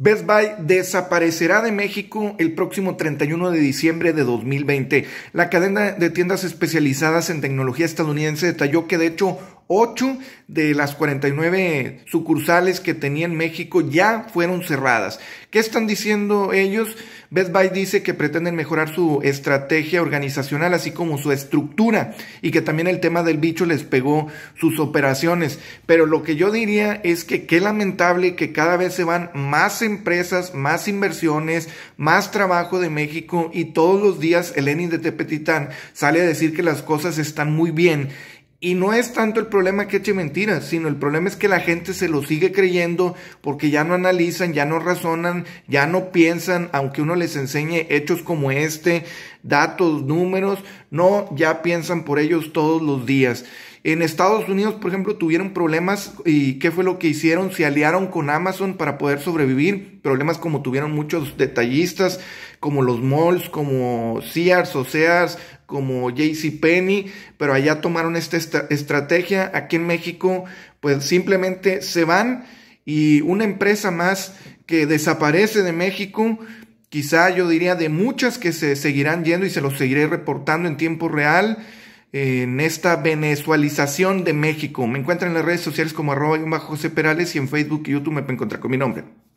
Best Buy desaparecerá de México el próximo 31 de diciembre de 2020. La cadena de tiendas especializadas en tecnología estadounidense detalló que de hecho 8 de las 49 sucursales que tenía en México ya fueron cerradas. ¿Qué están diciendo ellos? Best Buy dice que pretenden mejorar su estrategia organizacional, así como su estructura, y que también el tema del bicho les pegó sus operaciones. Pero lo que yo diría es que qué lamentable que cada vez se van más empresas, más inversiones, más trabajo de México, y todos los días el Lenin de Tepetitán sale a decir que las cosas están muy bien y no es tanto el problema que eche mentiras, sino el problema es que la gente se lo sigue creyendo porque ya no analizan, ya no razonan, ya no piensan, aunque uno les enseñe hechos como este, datos, números, no, ya piensan por ellos todos los días. En Estados Unidos, por ejemplo, tuvieron problemas y qué fue lo que hicieron? Se aliaron con Amazon para poder sobrevivir. Problemas como tuvieron muchos detallistas, como los malls, como Sears o Sears, como JCPenney, pero allá tomaron esta estrategia. Aquí en México, pues simplemente se van y una empresa más que desaparece de México, quizá yo diría de muchas que se seguirán yendo y se los seguiré reportando en tiempo real en esta venezualización de México. Me encuentran en las redes sociales como arroba José Perales y en Facebook y YouTube me pueden encontrar con mi nombre.